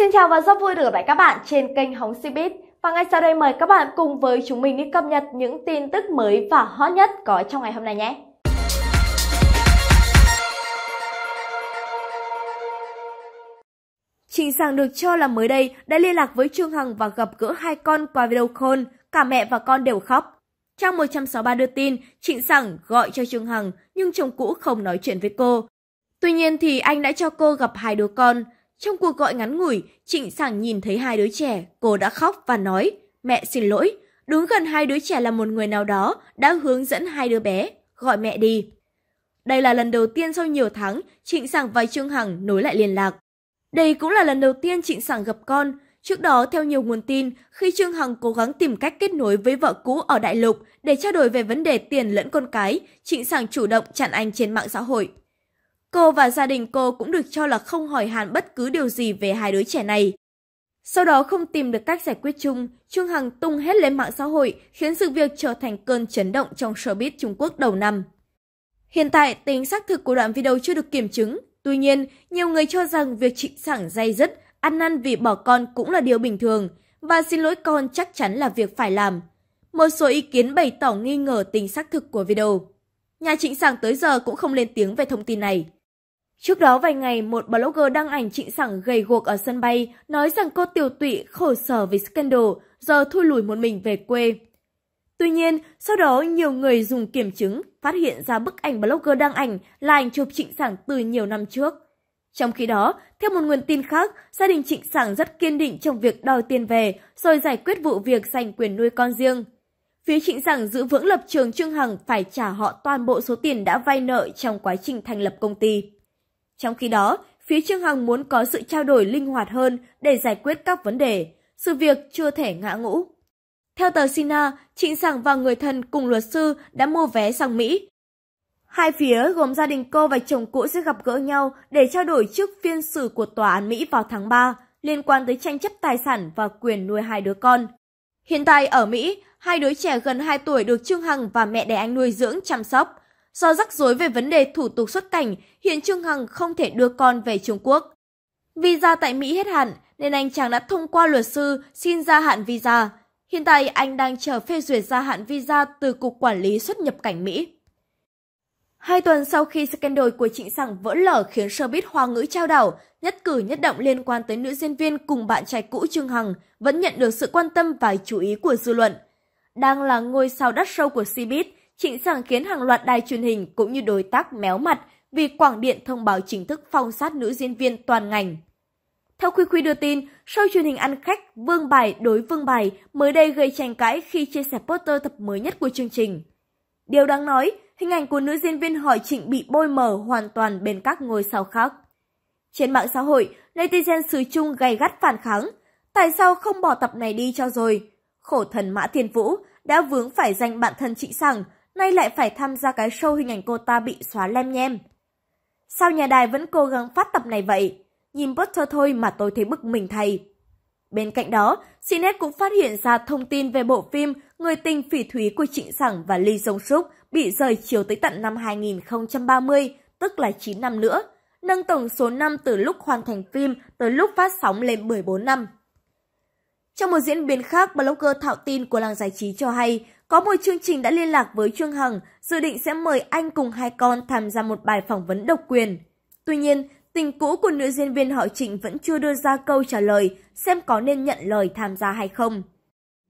Xin chào và rất vui được gặp lại các bạn trên kênh Hóng Cbiz. Và ngay sau đây mời các bạn cùng với chúng mình đi cập nhật những tin tức mới và hot nhất có trong ngày hôm nay nhé. Trình Sàng được cho là mới đây đã liên lạc với Trương Hằng và gặp gỡ hai con qua video call, cả mẹ và con đều khóc. Trang 163 đưa tin Trịnh Sảng gọi cho Trương Hằng nhưng chồng cũ không nói chuyện với cô. Tuy nhiên thì anh đã cho cô gặp hai đứa con, trong cuộc gọi ngắn ngủi, Trịnh Sảng nhìn thấy hai đứa trẻ, cô đã khóc và nói, mẹ xin lỗi. Đứng gần hai đứa trẻ là một người nào đó đã hướng dẫn hai đứa bé, gọi mẹ đi. Đây là lần đầu tiên sau nhiều tháng, Trịnh Sảng và Trương Hằng nối lại liên lạc. Đây cũng là lần đầu tiên Trịnh Sảng gặp con. Trước đó, theo nhiều nguồn tin, khi Trương Hằng cố gắng tìm cách kết nối với vợ cũ ở Đại Lục để trao đổi về vấn đề tiền lẫn con cái, Trịnh Sảng chủ động chặn anh trên mạng xã hội. Cô và gia đình cô cũng được cho là không hỏi hàn bất cứ điều gì về hai đứa trẻ này. Sau đó không tìm được cách giải quyết chung, Trương Hằng tung hết lên mạng xã hội khiến sự việc trở thành cơn chấn động trong showbiz Trung Quốc đầu năm. Hiện tại, tính xác thực của đoạn video chưa được kiểm chứng. Tuy nhiên, nhiều người cho rằng việc trịnh sảng dây dứt, ăn năn vì bỏ con cũng là điều bình thường và xin lỗi con chắc chắn là việc phải làm. Một số ý kiến bày tỏ nghi ngờ tính xác thực của video. Nhà trịnh sảng tới giờ cũng không lên tiếng về thông tin này. Trước đó vài ngày, một blogger đăng ảnh Trịnh Sảng gầy guộc ở sân bay, nói rằng cô tiểu tụy khổ sở vì scandal, giờ thui lùi một mình về quê. Tuy nhiên, sau đó nhiều người dùng kiểm chứng phát hiện ra bức ảnh blogger đăng ảnh là ảnh chụp Trịnh Sảng từ nhiều năm trước. Trong khi đó, theo một nguồn tin khác, gia đình Trịnh Sảng rất kiên định trong việc đòi tiền về rồi giải quyết vụ việc giành quyền nuôi con riêng. Phía Trịnh Sảng giữ vững lập trường Trương Hằng phải trả họ toàn bộ số tiền đã vay nợ trong quá trình thành lập công ty. Trong khi đó, phía Trương Hằng muốn có sự trao đổi linh hoạt hơn để giải quyết các vấn đề. Sự việc chưa thể ngã ngũ. Theo tờ Sina, Trịnh Sảng và người thân cùng luật sư đã mua vé sang Mỹ. Hai phía gồm gia đình cô và chồng cũ sẽ gặp gỡ nhau để trao đổi trước phiên xử của Tòa án Mỹ vào tháng 3 liên quan tới tranh chấp tài sản và quyền nuôi hai đứa con. Hiện tại ở Mỹ, hai đứa trẻ gần 2 tuổi được Trương Hằng và mẹ đẻ anh nuôi dưỡng chăm sóc. Do rắc rối về vấn đề thủ tục xuất cảnh, hiện Trương Hằng không thể đưa con về Trung Quốc. Visa tại Mỹ hết hạn, nên anh chàng đã thông qua luật sư xin gia hạn visa. Hiện tại anh đang chờ phê duyệt gia hạn visa từ Cục Quản lý xuất nhập cảnh Mỹ. Hai tuần sau khi scandal của Trịnh Sảng vỡ lở khiến showbiz hoa ngữ trao đảo, nhất cử nhất động liên quan tới nữ diễn viên cùng bạn trai cũ Trương Hằng vẫn nhận được sự quan tâm và chú ý của dư luận. Đang là ngôi sao đắt show của Cbiz, Trịnh Sảng khiến hàng loạt đài truyền hình cũng như đối tác méo mặt vì Quảng Điện thông báo chính thức phong sát nữ diễn viên toàn ngành. Theo Quy Quy đưa tin, show truyền hình ăn khách Vương Bài đối Vương Bài mới đây gây tranh cãi khi chia sẻ poster tập mới nhất của chương trình. Điều đáng nói, hình ảnh của nữ diễn viên hỏi Trịnh bị bôi mờ hoàn toàn bên các ngôi sao khác. Trên mạng xã hội, netizen xứ chung gay gắt phản kháng. Tại sao không bỏ tập này đi cho rồi? Khổ thần Mã Thiên Vũ đã vướng phải danh bạn thân Trịnh Sảng nay lại phải tham gia cái show hình ảnh cô ta bị xóa lem nhem. Sao nhà đài vẫn cố gắng phát tập này vậy? Nhìn poster thôi mà tôi thấy bức mình thầy. Bên cạnh đó, CNET cũng phát hiện ra thông tin về bộ phim Người tình phỉ thúy của Trịnh Sảng và Lee Jong Súc bị rời chiều tới tận năm 2030, tức là 9 năm nữa, nâng tổng số năm từ lúc hoàn thành phim tới lúc phát sóng lên 14 năm. Trong một diễn biến khác, blogger Thạo Tin của làng giải trí cho hay, có một chương trình đã liên lạc với Trương Hằng, dự định sẽ mời anh cùng hai con tham gia một bài phỏng vấn độc quyền. Tuy nhiên, tình cũ của nữ diễn viên họ Trịnh vẫn chưa đưa ra câu trả lời xem có nên nhận lời tham gia hay không.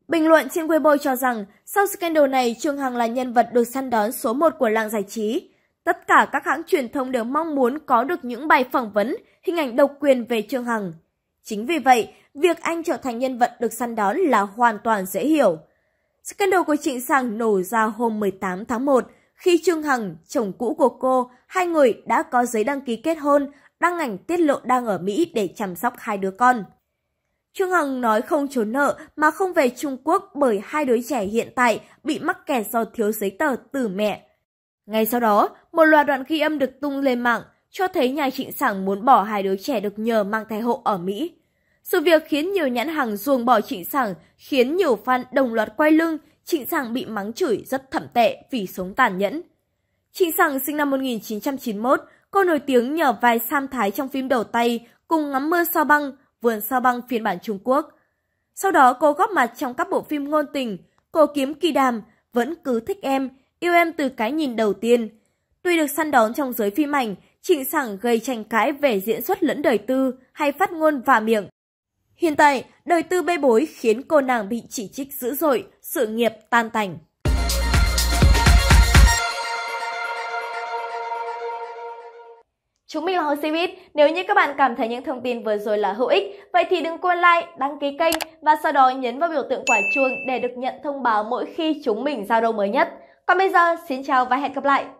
Bình luận trên Weibo cho rằng, sau scandal này, Trương Hằng là nhân vật được săn đón số 1 của làng giải trí. Tất cả các hãng truyền thông đều mong muốn có được những bài phỏng vấn, hình ảnh độc quyền về Trương Hằng. Chính vì vậy, việc anh trở thành nhân vật được săn đón là hoàn toàn dễ hiểu. Scandal của Trịnh Sảng nổ ra hôm 18 tháng 1 khi Trương Hằng, chồng cũ của cô, hai người đã có giấy đăng ký kết hôn, đăng ảnh tiết lộ đang ở Mỹ để chăm sóc hai đứa con. Trương Hằng nói không trốn nợ mà không về Trung Quốc bởi hai đứa trẻ hiện tại bị mắc kẹt do thiếu giấy tờ từ mẹ. Ngay sau đó, một loạt đoạn ghi âm được tung lên mạng cho thấy nhà trịnh sảng muốn bỏ hai đứa trẻ được nhờ mang thai hộ ở Mỹ. Sự việc khiến nhiều nhãn hàng ruồng bỏ Trịnh Sảng, khiến nhiều fan đồng loạt quay lưng, Trịnh Sảng bị mắng chửi rất thậm tệ vì sống tàn nhẫn. Trịnh Sảng sinh năm 1991, cô nổi tiếng nhờ vai Sam Thái trong phim Đầu Tay cùng Ngắm mưa sao băng, Vườn sao băng phiên bản Trung Quốc. Sau đó cô góp mặt trong các bộ phim ngôn tình, Cô kiếm kỳ đàm, Vẫn cứ thích em, Yêu em từ cái nhìn đầu tiên. Tuy được săn đón trong giới phim ảnh, Trịnh Sảng gây tranh cãi về diễn xuất lẫn đời tư hay phát ngôn và miệng, Hiện tại, đời tư bê bối khiến cô nàng bị chỉ trích dữ dội, sự nghiệp tan tành. Chúng mình là Hồ Hoshibit. Nếu như các bạn cảm thấy những thông tin vừa rồi là hữu ích, vậy thì đừng quên like, đăng ký kênh và sau đó nhấn vào biểu tượng quả chuông để được nhận thông báo mỗi khi chúng mình giao đâu mới nhất. Còn bây giờ, xin chào và hẹn gặp lại!